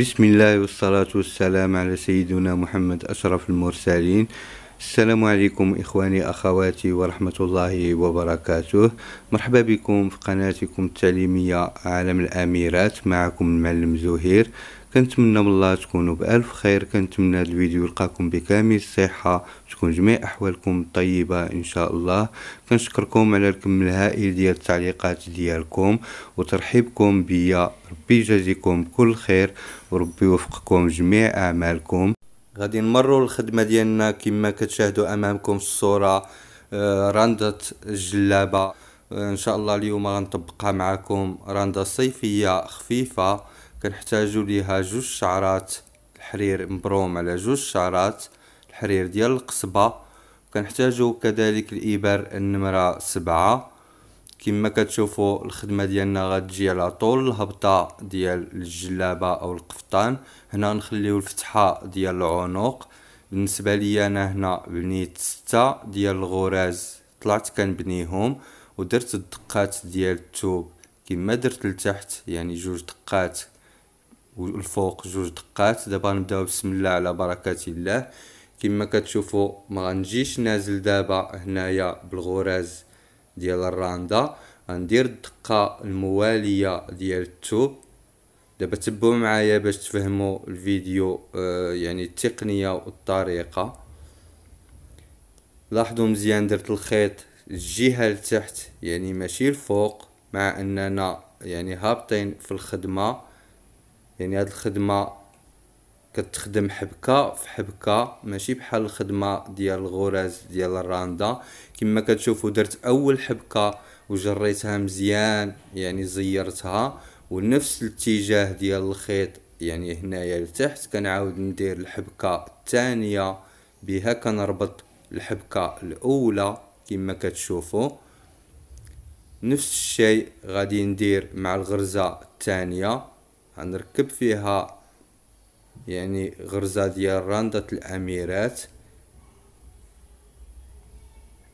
بسم الله والصلاة والسلام على سيدنا محمد أشرف المرسلين السلام عليكم إخواني أخواتي ورحمة الله وبركاته مرحبا بكم في قناتكم التعليمية عالم الأميرات معكم المعلم زهير كنتمنى من الله تكونوا بألف خير كنتمنى هذا الفيديو يلقاكم بكامل الصحة تكون جميع أحوالكم طيبة إن شاء الله كنشكركم على الكم الهائل ديال التعليقات ديالكم وترحيبكم بيا ربي يجازيكم كل خير وربي يوفقكم جميع أعمالكم غادي نمروا الخدمة ديالنا كما كتشاهدوا أمامكم في الصورة آه، رندة الجلابة آه، ان شاء الله اليوم غنطبقها معكم رنده صيفيه خفيفه كنحتاجو ليها جوج شعرات الحرير مبروم على جوج شعرات الحرير ديال القصبة كنحتاجو كذلك الإبر النمرة سبعة كما كتشوفوا الخدمة ديالنا غتجي على طول الهبطة ديال الجلابة أو القفطان هنا نخليو الفتحة ديال العنق بالنسبة لي أنا هنا بنيت ستة ديال الغراز طلعت كنبنيهم ودرت الدقات ديال التوب كما درت لتحت يعني جوج دقات والفوق جوج دقات دابا نبداو بسم الله على بركه الله كما كتشوفوا ما غنجيش نازل دابا هنايا بالغراز ديال الراندا غندير الدقه المواليه ديال التوب دابا تبعوا معايا باش تفهموا الفيديو آه، يعني التقنيه والطريقه لاحظوا مزيان درت الخيط الجهه لتحت يعني ماشي الفوق مع اننا يعني هابطين في الخدمه يعني هاد الخدمه كتخدم حبكه في حبكه ماشي بحال الخدمه ديال الغرز ديال الراندا كما كتشوفوا درت اول حبكه وجريتها مزيان يعني زيرتها ونفس الاتجاه ديال الخيط يعني هنايا لتحت كنعاود ندير الحبكه الثانيه بها كنربط الحبكه الاولى كما كتشوفوا نفس الشيء غادي ندير مع الغرزه الثانيه غنركب فيها يعني غرزة ديال راندة الأميرات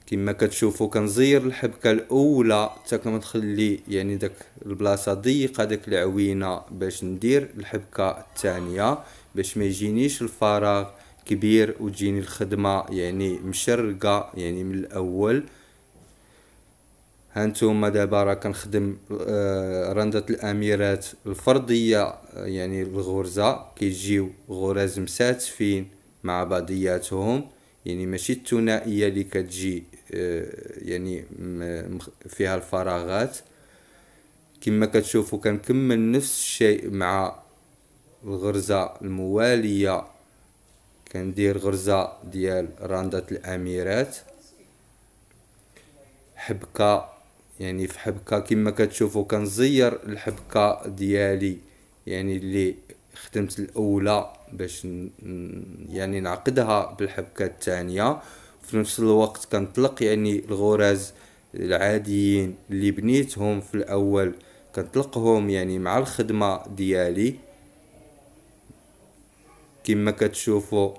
كما كتشوفوا كنزير الحبكه الاولى حتى كنخلي يعني داك البلاصه ضيقه داك العوينه باش ندير الحبكه الثانيه باش ما يجينيش الفراغ كبير وتجيني الخدمه يعني مشرقه يعني من الاول هانتوما دابا راه كنخدم آه، رندة الاميرات الفرديه آه، يعني الغرزه كيجيو غرز مساتفين مع بعضياتهم يعني ماشي الثنائيه اللي كتجي آه، يعني فيها الفراغات كما كتشوفوا كنكمل نفس الشيء مع الغرزه المواليه كندير غرزه ديال رندة الاميرات حبكه يعني في حبكه كما كتشوفوا كنزير الحبكه ديالي يعني اللي خدمت الاولى باش يعني نعقدها بالحبكه الثانيه في نفس الوقت كنطلق يعني الغرز العاديين اللي بنيتهم في الاول كنطلقهم يعني مع الخدمه ديالي كما كتشوفوا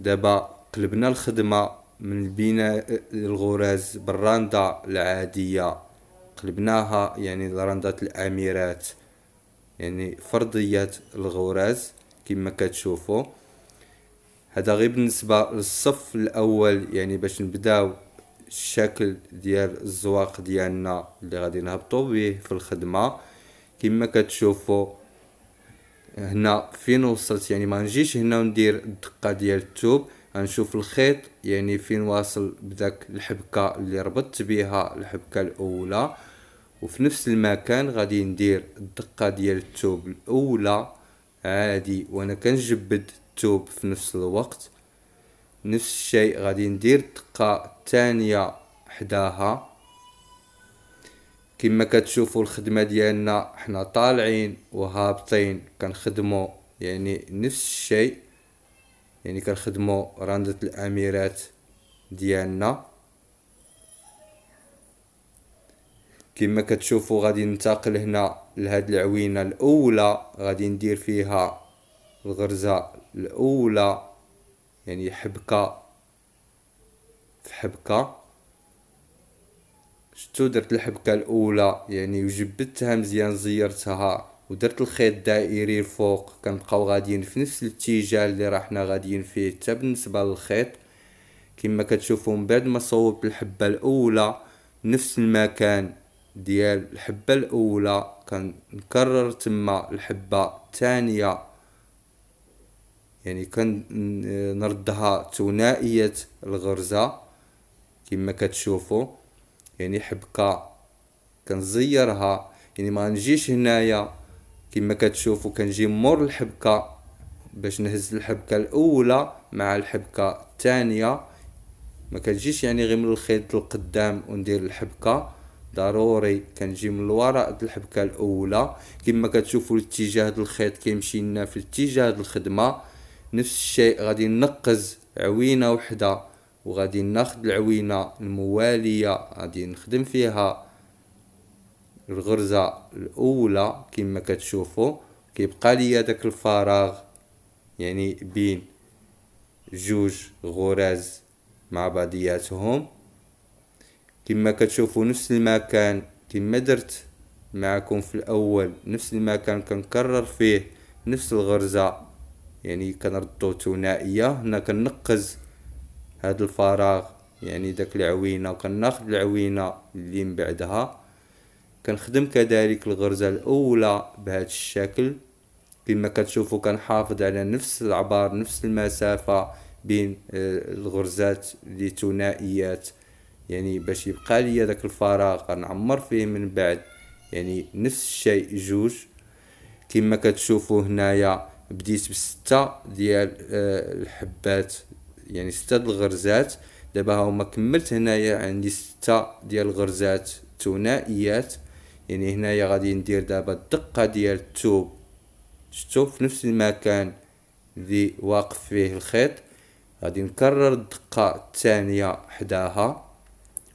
دابا قلبنا الخدمه من بناء آه، الغرز بالرندة العادية قلبناها يعني لرندة الأميرات يعني فرضية الغرز كما كتشوفوا هذا غير بالنسبة للصف الأول يعني باش نبداو الشكل ديال الزواق ديالنا اللي غادي نهبطو به في الخدمة كما كتشوفوا هنا فين وصلت يعني ما نجيش هنا وندير الدقة ديال التوب غنشوف الخيط يعني فين واصل بداك الحبكه اللي ربطت بها الحبكه الاولى وفي نفس المكان غادي ندير الدقه ديال التوب الاولى عادي وانا كنجبد التوب في نفس الوقت نفس الشيء غادي ندير الدقه الثانيه حداها كما كتشوفوا الخدمه ديالنا حنا طالعين وهابطين كنخدمو يعني نفس الشيء يعني كنخدمو راندة الاميرات ديالنا كما كتشوفوا غادي ننتقل هنا لهاد العوينه الاولى غادي ندير فيها الغرزه الاولى يعني حبكه في حبكه شتو درت الحبكه الاولى يعني وجبتها مزيان زيرتها ودرت الخيط دائري الفوق كنبقاو غاديين في نفس الاتجاه اللي راه حنا غاديين فيه حتى بالنسبه للخيط كما كتشوفوا من بعد ما صوبت الحبه الاولى نفس المكان ديال الحبه الاولى كنكرر تما الحبه الثانيه يعني كنردها ثنائيه الغرزه كما كتشوفوا يعني حبكه كنزيرها يعني ما نجيش هنايا كما كتشوفوا كنجي مور الحبكه باش نهز الحبكه الاولى مع الحبكه الثانيه ما كتجيش يعني غير من الخيط القدام وندير الحبكه ضروري كنجي من الوراء الحبكه الاولى كما كتشوفوا الاتجاه الخيط كيمشي لنا في الاتجاه الخدمه نفس الشيء غادي نقز عوينه وحده وغادي ناخد العوينه المواليه غادي نخدم فيها الغرزة الأولى كما كتشوفوا كيبقى ليا داك الفراغ يعني بين جوج غرز مع بعضياتهم كما كتشوفوا نفس المكان كما درت معكم في الاول نفس المكان كنكرر فيه نفس الغرزه يعني كنردو ثنائيه هنا كنقز هذا الفراغ يعني داك العوينه وكناخذ العوينه اللي من بعدها كنخدم كذلك الغرزة الأولى بهذا الشكل كما كتشوفوا كنحافظ على نفس العبار نفس المسافة بين آه، الغرزات اللي يعني باش يبقى ليا داك الفراغ غنعمر فيه من بعد يعني نفس الشيء جوج كما كتشوفوا هنايا بديت بستة ديال آه، الحبات يعني ستة الغرزات دابا هما كملت هنايا عندي ستة ديال الغرزات ثنائيات يعني هنايا غادي ندير دابا الدقه ديال التوب شتو في نفس المكان اللي واقف فيه الخيط غادي نكرر الدقه الثانيه حداها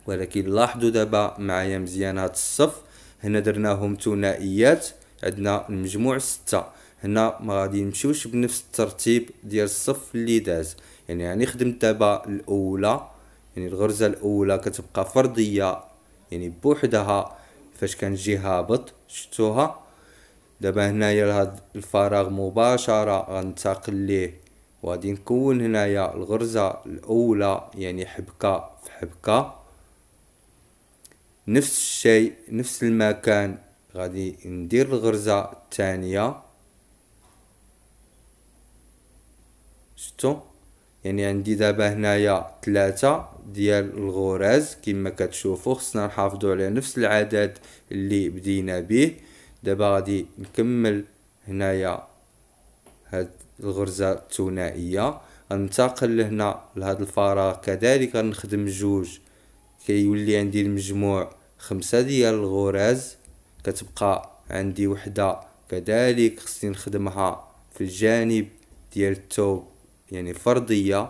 ولكن لاحظوا دابا معايا مزيان هاد الصف هنا درناهم ثنائيات عندنا المجموع ستة هنا ما غادي نمشيوش بنفس الترتيب ديال الصف اللي داز يعني يعني خدمت دابا الاولى يعني الغرزه الاولى كتبقى فرديه يعني بوحدها فاش كنجي هابط شتوها دابا هنايا لهاد الفراغ مباشرة غنتقل ليه وغادي نكون هنايا الغرزة الاولى يعني حبكة في حبكة نفس الشيء نفس المكان غادي ندير الغرزة الثانية شتو يعني عندي دابا هنايا ثلاثة ديال الغراز كما كتشوفوا خصنا نحافظوا على نفس العدد اللي بدينا به دابا غادي نكمل هنايا هاد الغرزة الثنائية غننتقل لهنا لهاد الفراغ كذلك غنخدم جوج كيولي عندي المجموع خمسة ديال الغراز كتبقى عندي وحدة كذلك خصني نخدمها في الجانب ديال الثوب يعني فرضية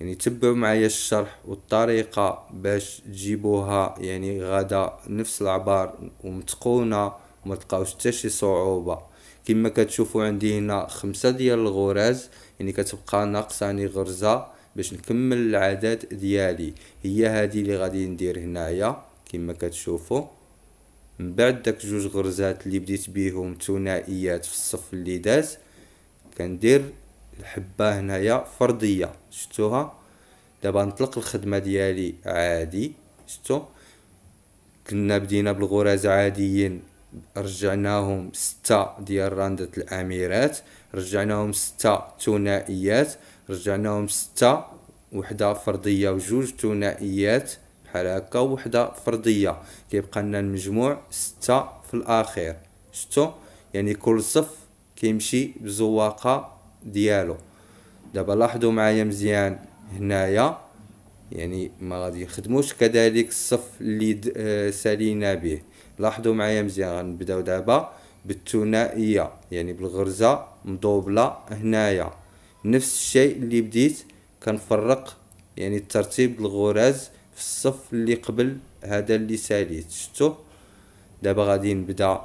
يعني تبعوا معايا الشرح والطريقة باش تجيبوها يعني غدا نفس العبار ومتقونة وما تلقاوش حتى شي صعوبة كما كتشوفوا عندي هنا خمسة ديال الغرز يعني كتبقى ناقصاني يعني غرزة باش نكمل العدد ديالي هي هذه اللي غادي ندير هنايا كما كتشوفوا من بعد داك جوج غرزات اللي بديت بيهم ثنائيات في الصف اللي داز كندير الحبة هنايا فردية شفتوها دابا نطلق الخدمة ديالي عادي شفتو كنا بدينا بالغراز عاديين رجعناهم ستة ديال راندة الأميرات رجعناهم ستة ثنائيات رجعناهم ستة وحدة فردية وجوج ثنائيات بحال هكا وحدة فردية كيبقى لنا المجموع ستة في الأخير شتو يعني كل صف كيمشي بزواقة ديالو دابا لاحظوا معايا مزيان هنايا يعني ما غادي يخدموش كذلك الصف اللي آه، سالينا به لاحظوا معايا مزيان غنبداو دابا بالثنائيه يعني بالغرزه مضوبله هنايا نفس الشيء اللي بديت كنفرق يعني الترتيب الغرز في الصف اللي قبل هذا اللي ساليت شفتوا دابا غادي نبدا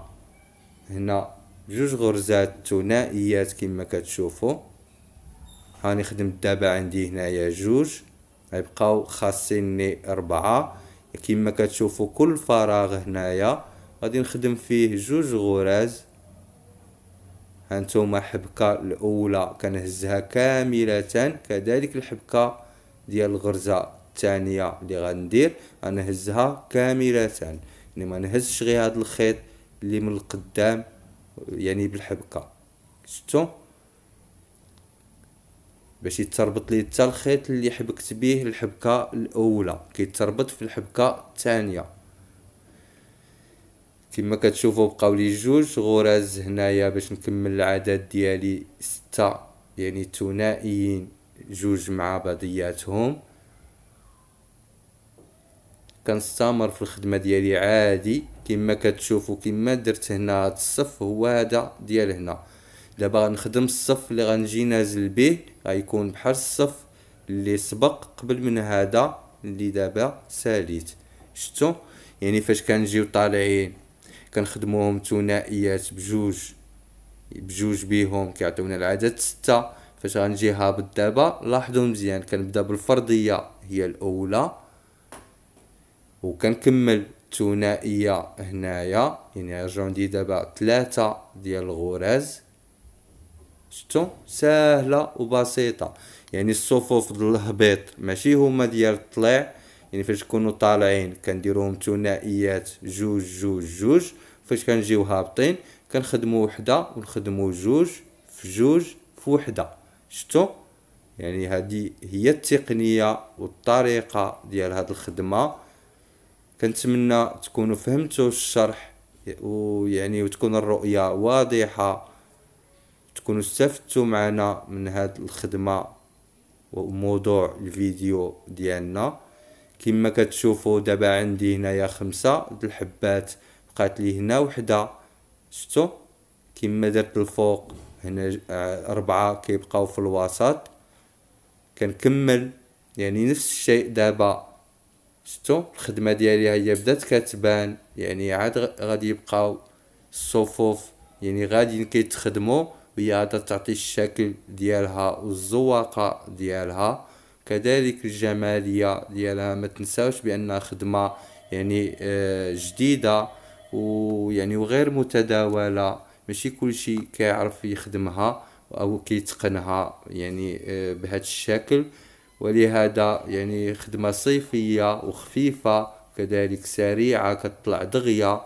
هنا جوج غرزات ثنائيات كما كتشوفوا خدمت دابا عندي هنايا جوج غيبقاو خاصيني أربعة كما كتشوفوا كل فراغ هنايا غادي نخدم فيه جوج غراز هانتوما الحبكة الأولى كنهزها كاملة كذلك الحبكة ديال الغرزة الثانية اللي غندير غنهزها كاملة يعني ما نهزش غير هاد الخيط اللي من القدام يعني بالحبكه شفتو باش يتربط لي حتى الخيط اللي حبكت به الحبكه الاولى كيتربط في الحبكه الثانيه كما كتشوفوا بقاو لي جوج غرز هنايا باش نكمل العدد ديالي ستة يعني ثنائيين جوج مع بعضياتهم كنستمر في الخدمه ديالي عادي كما كتشوفوا كما درت هنا هاد الصف هو هذا ديال هنا دابا غنخدم الصف اللي غنجي نازل به غيكون بحال الصف اللي سبق قبل من هذا اللي دابا ساليت شفتوا يعني فاش كنجيو طالعين كنخدموهم ثنائيات بجوج بجوج بيهم كيعطيونا العدد ستة فاش غنجي هابط دابا لاحظوا مزيان كنبدا بالفرضيه هي الاولى وكنكمل ثنائيه هنايا يعني رجعوا عندي دابا ثلاثه ديال الغراز شتو سهله وبسيطه يعني الصفوف ديال الهبيط ماشي هما ديال الطلع يعني فاش كنكونوا طالعين كنديروهم ثنائيات جوج جوج جوج فاش كنجيو هابطين كنخدموا وحده ونخدموا جوج في جوج في وحده شتو يعني هذه هي التقنيه والطريقه ديال هذه الخدمه كنتمنى تكونوا فهمتوا الشرح ويعني وتكون الرؤية واضحة تكونوا استفدتوا معنا من هاد الخدمة وموضوع الفيديو ديالنا كما كتشوفوا دابا عندي هنايا خمسة الحبات بقات لي هنا وحدة شفتوا كما درت الفوق هنا آه، أربعة كيبقاو في الوسط كنكمل يعني نفس الشيء دابا شتو الخدمه ديالي هي بدات كتبان يعني عاد غادي يبقاو الصفوف يعني غادي كيتخدموا وهي غادا تعطي الشكل ديالها والزواقه ديالها كذلك الجماليه ديالها ما تنساوش بانها خدمه يعني آه، جديده ويعني وغير متداوله ماشي كلشي كيعرف يخدمها او كيتقنها يعني آه، بهذا الشكل ولهذا يعني خدمة صيفية وخفيفة كذلك سريعة كتطلع دغية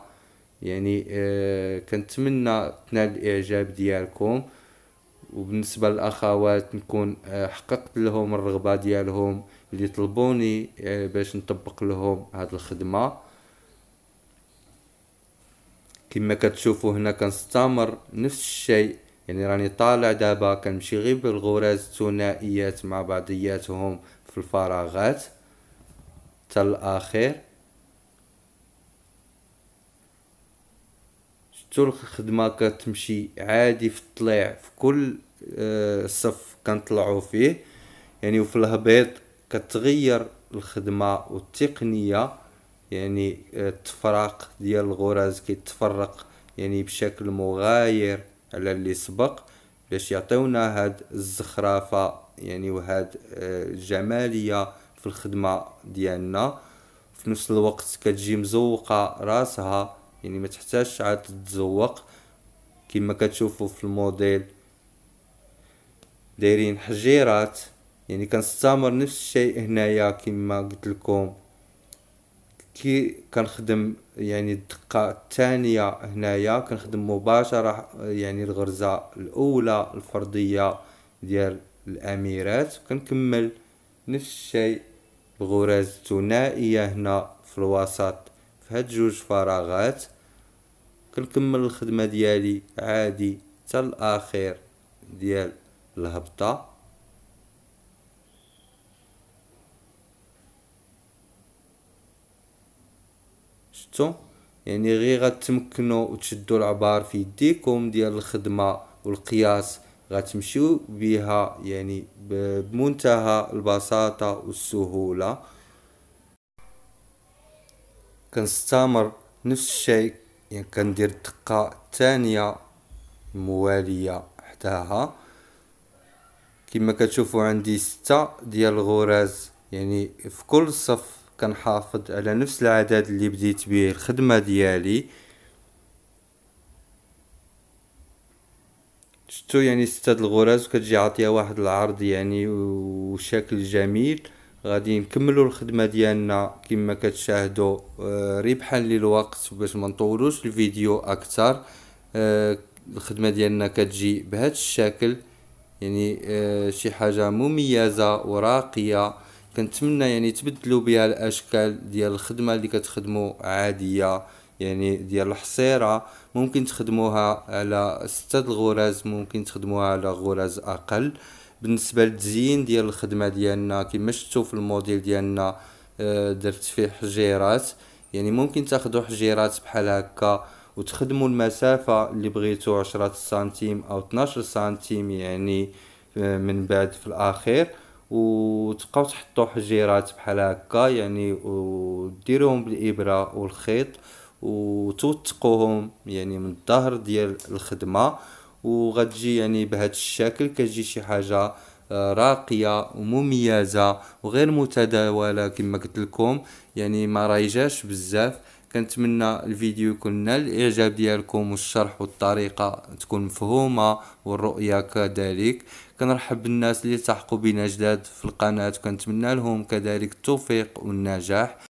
يعني آه كنتمنى تنال الإعجاب ديالكم وبالنسبة للأخوات نكون آه حققت لهم الرغبة ديالهم اللي طلبوني آه باش نطبق لهم هاد الخدمة كما كتشوفوا هنا كنستمر نفس الشيء يعني راني طالع دابا كنمشي غير بالغرز ثنائيات مع بعضياتهم في الفراغات حتى الاخير شتو الخدمه كتمشي عادي في الطلع في كل آه، صف كنطلعو فيه يعني وفي الهبيط كتغير الخدمه والتقنيه يعني آه، التفراق ديال الغرز كيتفرق يعني بشكل مغاير على اللي سبق باش يعطيونا هاد الزخرفة يعني وهاد آه، الجمالية في الخدمة ديالنا في نفس الوقت كتجي مزوقة راسها يعني ما تحتاجش عاد تتزوق كما كتشوفوا في الموديل دايرين حجيرات يعني كنستمر نفس الشيء هنايا كما قلت لكم كي كنخدم يعني الدقة الثانية هنايا كنخدم مباشرة يعني الغرزة الأولى الفردية ديال الأميرات وكنكمل نفس الشيء بغرز ثنائية هنا في الوسط في هاد جوج فراغات كنكمل الخدمة ديالي عادي حتى الأخير ديال الهبطة شفتو يعني غير غتمكنوا وتشدوا العبار في يديكم ديال الخدمه والقياس غتمشيو بها يعني بمنتهى البساطه والسهوله كنستمر نفس الشيء يعني كندير الدقه الثانيه المواليه حداها كما كتشوفوا عندي ستة ديال الغرز يعني في كل صف كنحافظ على نفس العدد اللي بديت به الخدمة ديالي شتو يعني ستة الغرز وكتجي عاطية واحد العرض يعني وشكل جميل غادي نكملوا الخدمة ديالنا كما كتشاهدوا آه، ربحا للوقت باش ما نطولوش الفيديو اكثر آه، الخدمة ديالنا كتجي بهذا الشكل يعني آه، شي حاجة مميزة وراقية كنتمنى يعني تبدلوا بها الاشكال ديال الخدمه اللي كتخدموا عاديه يعني ديال الحصيره ممكن تخدموها على ستة الغرز ممكن تخدموها على غرز اقل بالنسبه للتزيين ديال الخدمه ديالنا كما شفتوا في الموديل ديالنا آه، درت فيه حجيرات يعني ممكن تاخذوا حجيرات بحال هكا وتخدموا المسافة اللي بغيتو عشرة سنتيم أو 12 سنتيم يعني آه، من بعد في الأخير وتبقاو تحطوا حجيرات بحال هكا يعني وديروهم بالابره والخيط وتوثقوهم يعني من الظهر ديال الخدمه وغتجي يعني بهذا الشكل كتجي شي حاجه آه، راقيه ومميزه وغير متداوله كما قلت لكم يعني ما رايجاش بزاف كنتمنى الفيديو يكون نال الاعجاب ديالكم والشرح والطريقه تكون مفهومه والرؤيه كذلك كنرحب بالناس اللي التحقوا بنا جداد في القناه وكنتمنى لهم كذلك التوفيق والنجاح